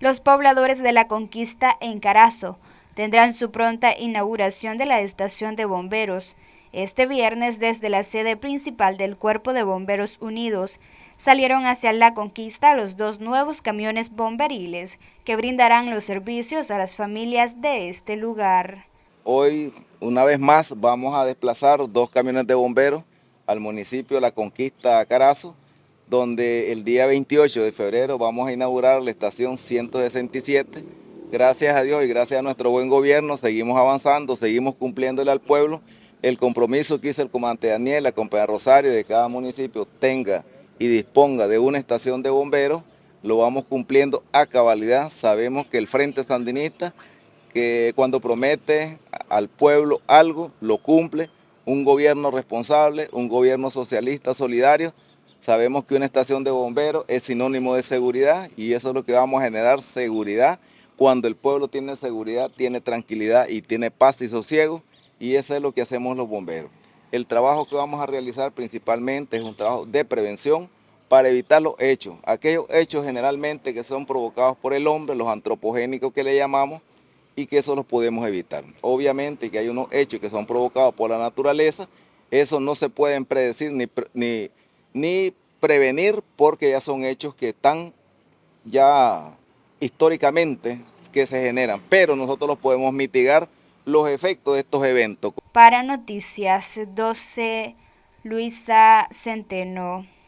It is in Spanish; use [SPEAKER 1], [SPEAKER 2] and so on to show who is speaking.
[SPEAKER 1] los pobladores de la conquista en Carazo tendrán su pronta inauguración de la estación de bomberos. Este viernes desde la sede principal del Cuerpo de Bomberos Unidos salieron hacia la conquista los dos nuevos camiones bomberiles que brindarán los servicios a las familias de este lugar.
[SPEAKER 2] Hoy, una vez más, vamos a desplazar dos camiones de bomberos al municipio La Conquista Carazo donde el día 28 de febrero vamos a inaugurar la estación 167. Gracias a Dios y gracias a nuestro buen gobierno seguimos avanzando, seguimos cumpliéndole al pueblo el compromiso que hizo el comandante Daniel, la compañía Rosario de cada municipio tenga y disponga de una estación de bomberos, lo vamos cumpliendo a cabalidad. Sabemos que el Frente Sandinista, que cuando promete al pueblo algo, lo cumple. Un gobierno responsable, un gobierno socialista solidario, Sabemos que una estación de bomberos es sinónimo de seguridad y eso es lo que vamos a generar, seguridad. Cuando el pueblo tiene seguridad, tiene tranquilidad y tiene paz y sosiego y eso es lo que hacemos los bomberos. El trabajo que vamos a realizar principalmente es un trabajo de prevención para evitar los hechos. Aquellos hechos generalmente que son provocados por el hombre, los antropogénicos que le llamamos, y que eso los podemos evitar. Obviamente que hay unos hechos que son provocados por la naturaleza, eso no se pueden predecir ni, ni ni prevenir porque ya son hechos que están ya históricamente que se generan, pero nosotros los podemos mitigar los efectos de estos eventos.
[SPEAKER 1] Para Noticias 12, Luisa Centeno.